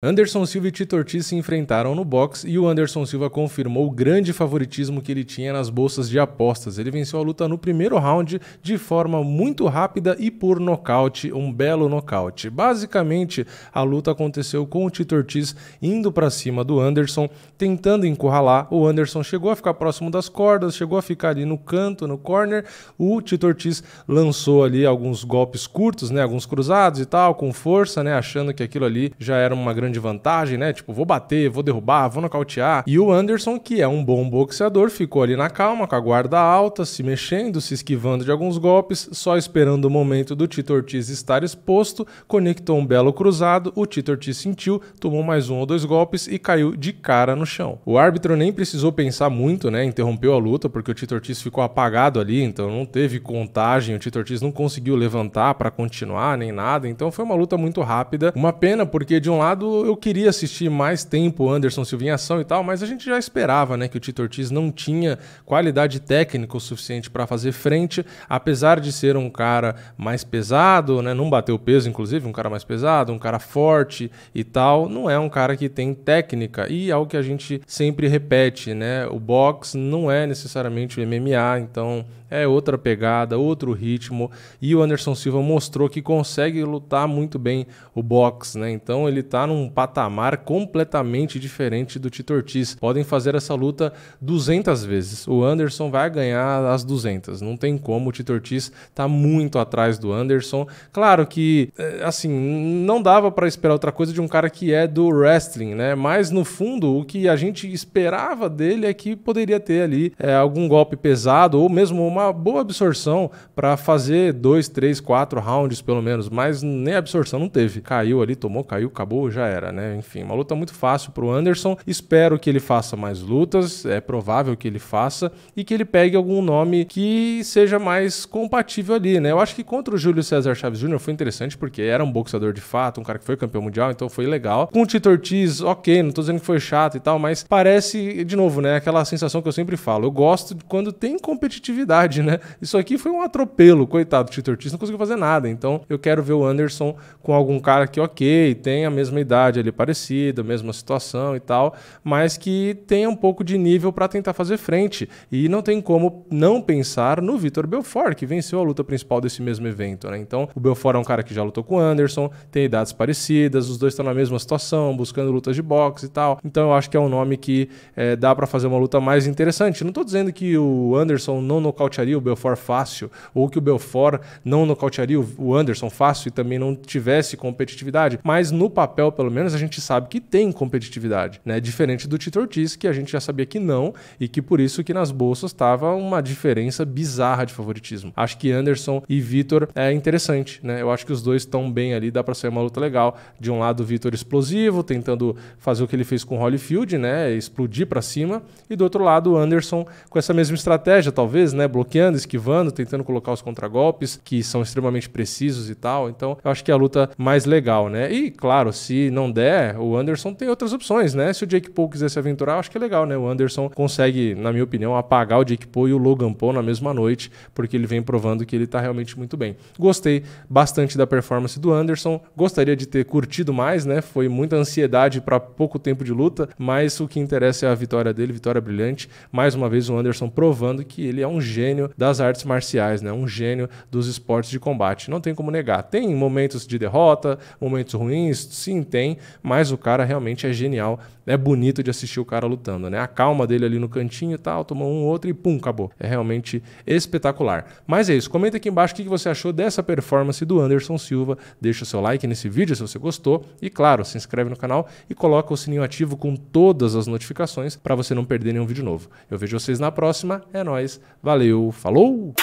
Anderson Silva e Tito Ortiz se enfrentaram no boxe e o Anderson Silva confirmou o grande favoritismo que ele tinha nas bolsas de apostas. Ele venceu a luta no primeiro round de forma muito rápida e por nocaute, um belo nocaute. Basicamente, a luta aconteceu com o Tito Ortiz indo para cima do Anderson, tentando encurralar. O Anderson chegou a ficar próximo das cordas, chegou a ficar ali no canto, no corner. O Tito Ortiz lançou ali alguns golpes curtos, né, alguns cruzados e tal, com força, né, achando que aquilo ali já era uma grande grande vantagem, né? Tipo, vou bater, vou derrubar, vou nocautear. E o Anderson, que é um bom boxeador, ficou ali na calma, com a guarda alta, se mexendo, se esquivando de alguns golpes, só esperando o momento do Tito Ortiz estar exposto, conectou um belo cruzado, o Tito Ortiz sentiu, tomou mais um ou dois golpes e caiu de cara no chão. O árbitro nem precisou pensar muito, né? Interrompeu a luta porque o Tito Ortiz ficou apagado ali, então não teve contagem, o Tito Ortiz não conseguiu levantar para continuar nem nada, então foi uma luta muito rápida. Uma pena porque de um lado eu, queria assistir mais tempo Anderson Silva em ação e tal, mas a gente já esperava né, que o Tito Ortiz não tinha qualidade técnica o suficiente para fazer frente, apesar de ser um cara mais pesado, né, não bateu peso, inclusive, um cara mais pesado, um cara forte e tal, não é um cara que tem técnica e é o que a gente sempre repete, né? O box não é necessariamente o MMA, então é outra pegada, outro ritmo. E o Anderson Silva mostrou que consegue lutar muito bem o boxe, né? Então ele tá num patamar completamente diferente do Tito Ortiz. Podem fazer essa luta 200 vezes. O Anderson vai ganhar as 200. Não tem como. O Tito Ortiz tá muito atrás do Anderson. Claro que, é, assim, não dava para esperar outra coisa de um cara que é do wrestling, né? Mas no fundo, o que a gente esperava dele é que poderia ter ali é, algum golpe pesado ou mesmo uma uma boa absorção para fazer dois, três, quatro rounds pelo menos, mas nem absorção não teve. Caiu ali, tomou, caiu, acabou, já era, né? Enfim, uma luta muito fácil para o Anderson. Espero que ele faça mais lutas, é provável que ele faça e que ele pegue algum nome que seja mais compatível ali, né? Eu acho que contra o Júlio César Chaves Júnior foi interessante porque era um boxeador de fato, um cara que foi campeão mundial, então foi legal. Com o Tito Ortiz, ok, não tô dizendo que foi chato e tal, mas parece, de novo, né? Aquela sensação que eu sempre falo. Eu gosto quando tem competitividade verdade, né? Isso aqui foi um atropelo, coitado, o Tito Ortiz não conseguiu fazer nada. Então eu quero ver o Anderson com algum cara que, ok, tem a mesma idade ali parecida, mesma situação e tal, mas que tenha um pouco de nível para tentar fazer frente. E não tem como não pensar no Vitor Belfort, que venceu a luta principal desse mesmo evento, né? Então o Belfort é um cara que já lutou com o Anderson, tem idades parecidas, os dois estão na mesma situação, buscando lutas de boxe e tal. Então eu acho que é um nome que é, dá para fazer uma luta mais interessante. Não tô dizendo que o Anderson não nocauteou nocautearia o Belfort fácil, ou que o Belfort não nocautearia o Anderson fácil e também não tivesse competitividade. Mas no papel, pelo menos, a gente sabe que tem competitividade, né? Diferente do Tito Ortiz, que a gente já sabia que não, e que por isso que nas bolsas estava uma diferença bizarra de favoritismo. Acho que Anderson e Vitor é interessante, né? Eu acho que os dois estão bem ali, dá para ser uma luta legal. De um lado, o Vitor explosivo, tentando fazer o que ele fez com o Holyfield, né? Explodir para cima, e do outro lado, o Anderson com essa mesma estratégia, talvez, né? bloqueando, esquivando, tentando colocar os contragolpes, que são extremamente precisos e tal. Então, eu acho que é a luta mais legal, né? E, claro, se não der, o Anderson tem outras opções, né? Se o Jake Paul quiser se aventurar, eu acho que é legal, né? O Anderson consegue, na minha opinião, apagar o Jake Paul e o Logan Paul na mesma noite, porque ele vem provando que ele tá realmente muito bem. Gostei bastante da performance do Anderson, gostaria de ter curtido mais, né? Foi muita ansiedade para pouco tempo de luta, mas o que interessa é a vitória dele, vitória brilhante. Mais uma vez o Anderson provando que ele é um gênio gênio das artes marciais, né? um gênio dos esportes de combate. Não tem como negar. Tem momentos de derrota, momentos ruins, sim, tem, mas o cara realmente é genial. É bonito de assistir o cara lutando, né? A calma dele ali no cantinho e tal, tomou um outro e pum, acabou. É realmente espetacular. Mas é isso. Comenta aqui embaixo o que você achou dessa performance do Anderson Silva. Deixa o seu like nesse vídeo se você gostou. E claro, se inscreve no canal e coloca o sininho ativo com todas as notificações para você não perder nenhum vídeo novo. Eu vejo vocês na próxima. É nóis. Valeu! Valeu, falou!